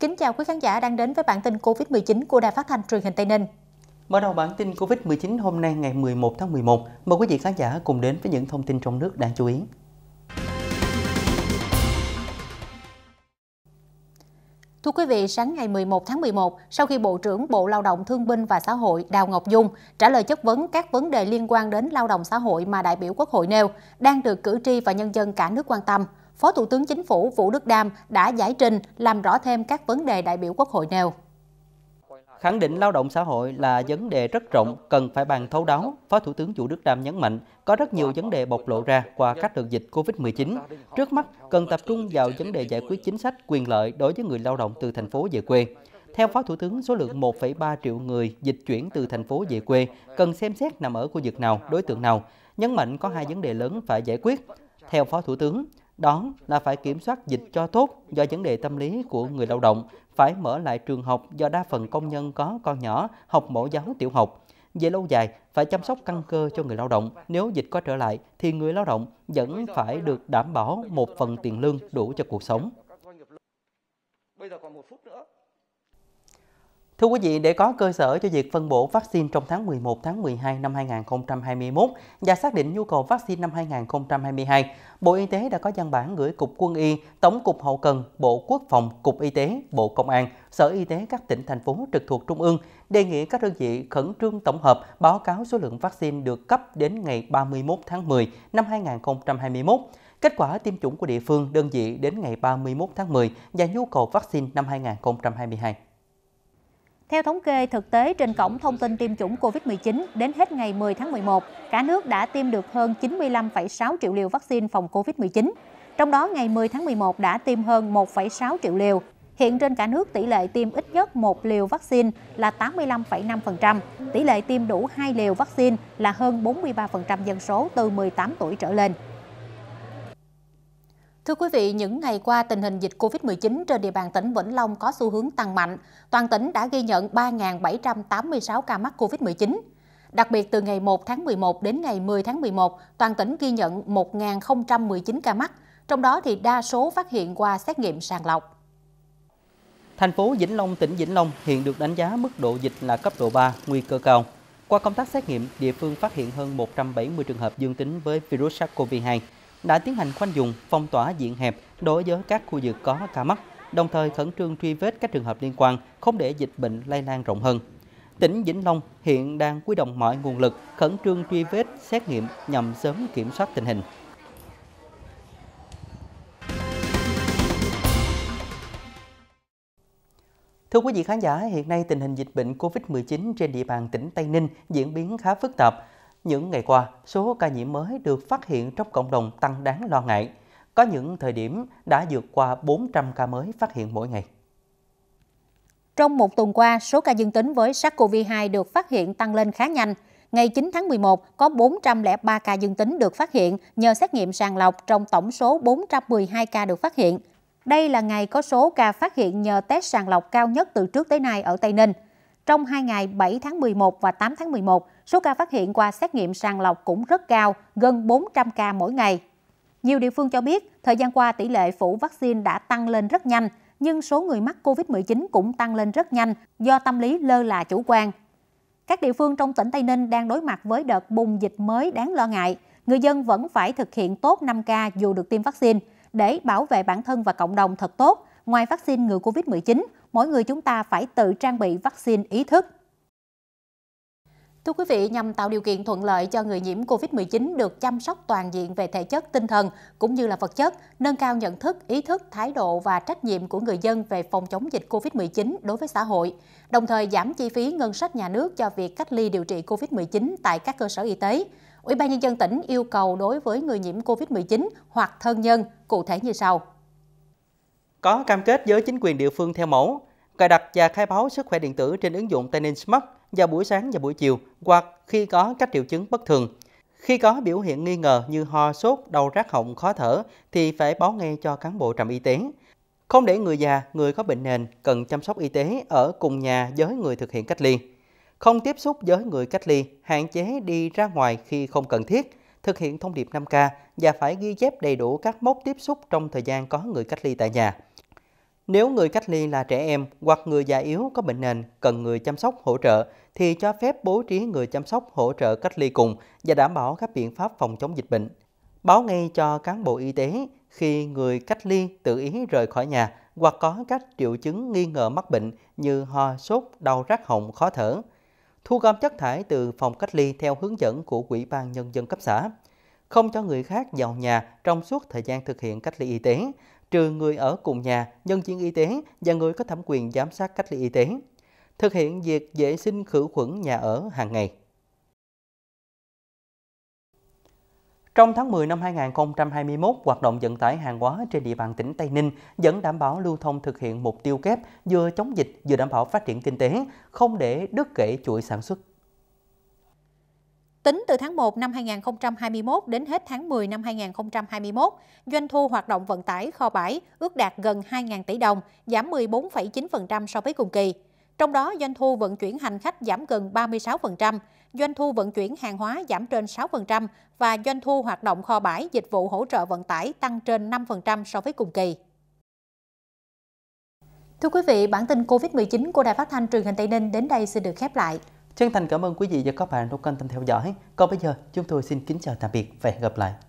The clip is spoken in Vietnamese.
Kính chào quý khán giả đang đến với bản tin COVID-19 của Đài Phát thanh truyền hình Tây Ninh. Mở đầu bản tin COVID-19 hôm nay ngày 11 tháng 11, mời quý vị khán giả cùng đến với những thông tin trong nước đáng chú ý. Thưa quý vị, sáng ngày 11 tháng 11, sau khi Bộ trưởng Bộ Lao động Thương binh và Xã hội Đào Ngọc Dung trả lời chất vấn các vấn đề liên quan đến lao động xã hội mà đại biểu Quốc hội nêu, đang được cử tri và nhân dân cả nước quan tâm, Phó Thủ tướng Chính phủ Vũ Đức Đam đã giải trình làm rõ thêm các vấn đề đại biểu Quốc hội nêu. Khẳng định lao động xã hội là vấn đề rất rộng, cần phải bàn thấu đáo, Phó Thủ tướng Vũ Đức Đam nhấn mạnh có rất nhiều vấn đề bộc lộ ra qua các đợt dịch COVID-19. Trước mắt, cần tập trung vào vấn đề giải quyết chính sách quyền lợi đối với người lao động từ thành phố về quê. Theo Phó Thủ tướng, số lượng 1,3 triệu người dịch chuyển từ thành phố về quê cần xem xét nằm ở khu vực nào, đối tượng nào. Nhấn mạnh có hai vấn đề lớn phải giải quyết. Theo Phó Thủ tướng, đó là phải kiểm soát dịch cho tốt do vấn đề tâm lý của người lao động, phải mở lại trường học do đa phần công nhân có con nhỏ học mẫu giáo tiểu học. Về lâu dài, phải chăm sóc căn cơ cho người lao động. Nếu dịch có trở lại, thì người lao động vẫn phải được đảm bảo một phần tiền lương đủ cho cuộc sống. Bây giờ còn một phút nữa. Thưa quý vị, để có cơ sở cho việc phân bổ vaccine trong tháng 11, tháng 12 năm 2021 và xác định nhu cầu vaccine năm 2022, Bộ Y tế đã có văn bản gửi Cục Quân y, Tổng cục Hậu cần, Bộ Quốc phòng, Cục Y tế, Bộ Công an, Sở Y tế các tỉnh, thành phố trực thuộc Trung ương đề nghị các đơn vị khẩn trương tổng hợp báo cáo số lượng vaccine được cấp đến ngày 31 tháng 10 năm 2021 kết quả tiêm chủng của địa phương đơn vị đến ngày 31 tháng 10 và nhu cầu vaccine năm 2022. Theo thống kê thực tế trên cổng thông tin tiêm chủng COVID-19, đến hết ngày 10 tháng 11, cả nước đã tiêm được hơn 95,6 triệu liều vaccine phòng COVID-19. Trong đó, ngày 10 tháng 11 đã tiêm hơn 1,6 triệu liều. Hiện trên cả nước, tỷ lệ tiêm ít nhất một liều vaccine là 85,5%, tỷ lệ tiêm đủ hai liều vaccine là hơn 43% dân số từ 18 tuổi trở lên. Thưa quý vị, những ngày qua tình hình dịch COVID-19 trên địa bàn tỉnh Vĩnh Long có xu hướng tăng mạnh. Toàn tỉnh đã ghi nhận 3.786 ca mắc COVID-19. Đặc biệt từ ngày 1 tháng 11 đến ngày 10 tháng 11, toàn tỉnh ghi nhận 1.019 ca mắc, trong đó thì đa số phát hiện qua xét nghiệm sàng lọc. Thành phố Vĩnh Long, tỉnh Vĩnh Long hiện được đánh giá mức độ dịch là cấp độ 3, nguy cơ cao. Qua công tác xét nghiệm, địa phương phát hiện hơn 170 trường hợp dương tính với virus SARS-CoV-2, đã tiến hành khoanh vùng, phong tỏa diện hẹp đối với các khu vực có ca mắc, đồng thời khẩn trương truy vết các trường hợp liên quan, không để dịch bệnh lây lan rộng hơn. Tỉnh Vĩnh Long hiện đang quy động mọi nguồn lực khẩn trương truy vết, xét nghiệm nhằm sớm kiểm soát tình hình. Thưa quý vị khán giả, hiện nay tình hình dịch bệnh COVID-19 trên địa bàn tỉnh Tây Ninh diễn biến khá phức tạp. Những ngày qua, số ca nhiễm mới được phát hiện trong cộng đồng tăng đáng lo ngại. Có những thời điểm đã vượt qua 400 ca mới phát hiện mỗi ngày. Trong một tuần qua, số ca dương tính với SARS-CoV-2 được phát hiện tăng lên khá nhanh. Ngày 9 tháng 11, có 403 ca dương tính được phát hiện nhờ xét nghiệm sàng lọc trong tổng số 412 ca được phát hiện. Đây là ngày có số ca phát hiện nhờ test sàng lọc cao nhất từ trước tới nay ở Tây Ninh – trong 2 ngày 7 tháng 11 và 8 tháng 11, số ca phát hiện qua xét nghiệm sàng lọc cũng rất cao, gần 400 ca mỗi ngày. Nhiều địa phương cho biết, thời gian qua tỷ lệ phủ vaccine đã tăng lên rất nhanh, nhưng số người mắc COVID-19 cũng tăng lên rất nhanh do tâm lý lơ là chủ quan. Các địa phương trong tỉnh Tây Ninh đang đối mặt với đợt bùng dịch mới đáng lo ngại. Người dân vẫn phải thực hiện tốt 5K dù được tiêm vaccine để bảo vệ bản thân và cộng đồng thật tốt, ngoài vaccine ngừa COVID-19, mỗi người chúng ta phải tự trang bị vaccine ý thức. Thưa quý vị, nhằm tạo điều kiện thuận lợi cho người nhiễm COVID-19 được chăm sóc toàn diện về thể chất, tinh thần cũng như là vật chất, nâng cao nhận thức, ý thức, thái độ và trách nhiệm của người dân về phòng chống dịch COVID-19 đối với xã hội, đồng thời giảm chi phí ngân sách nhà nước cho việc cách ly điều trị COVID-19 tại các cơ sở y tế. Ủy ban nhân dân tỉnh yêu cầu đối với người nhiễm COVID-19 hoặc thân nhân cụ thể như sau: có cam kết với chính quyền địa phương theo mẫu, cài đặt và khai báo sức khỏe điện tử trên ứng dụng Tây Ninh Smart vào buổi sáng và buổi chiều hoặc khi có các triệu chứng bất thường. Khi có biểu hiện nghi ngờ như ho, sốt, đau rát họng, khó thở thì phải báo ngay cho cán bộ trạm y tế. Không để người già, người có bệnh nền cần chăm sóc y tế ở cùng nhà với người thực hiện cách ly. Không tiếp xúc với người cách ly, hạn chế đi ra ngoài khi không cần thiết, thực hiện thông điệp 5K và phải ghi chép đầy đủ các mốc tiếp xúc trong thời gian có người cách ly tại nhà. Nếu người cách ly là trẻ em hoặc người già yếu có bệnh nền cần người chăm sóc hỗ trợ thì cho phép bố trí người chăm sóc hỗ trợ cách ly cùng và đảm bảo các biện pháp phòng chống dịch bệnh. Báo ngay cho cán bộ y tế khi người cách ly tự ý rời khỏi nhà hoặc có các triệu chứng nghi ngờ mắc bệnh như ho, sốt, đau rát họng, khó thở. Thu gom chất thải từ phòng cách ly theo hướng dẫn của Ủy ban Nhân dân cấp xã. Không cho người khác vào nhà trong suốt thời gian thực hiện cách ly y tế trừ người ở cùng nhà, nhân viên y tế và người có thẩm quyền giám sát cách ly y tế. Thực hiện việc vệ sinh khử khuẩn nhà ở hàng ngày. Trong tháng 10 năm 2021, hoạt động vận tải hàng hóa trên địa bàn tỉnh Tây Ninh vẫn đảm bảo lưu thông thực hiện mục tiêu kép vừa chống dịch vừa đảm bảo phát triển kinh tế, không để đứt gãy chuỗi sản xuất. Tính từ tháng 1 năm 2021 đến hết tháng 10 năm 2021, doanh thu hoạt động vận tải kho bãi ước đạt gần 2.000 tỷ đồng, giảm 14,9% so với cùng kỳ. Trong đó, doanh thu vận chuyển hành khách giảm gần 36%, doanh thu vận chuyển hàng hóa giảm trên 6% và doanh thu hoạt động kho bãi dịch vụ hỗ trợ vận tải tăng trên 5% so với cùng kỳ. Thưa quý vị, bản tin COVID-19 của Đài Phát thanh truyền hình Tây Ninh đến đây xin được khép lại. Chân thành cảm ơn quý vị và các bạn đã quan tâm theo dõi. Còn bây giờ, chúng tôi xin kính chào tạm biệt và hẹn gặp lại.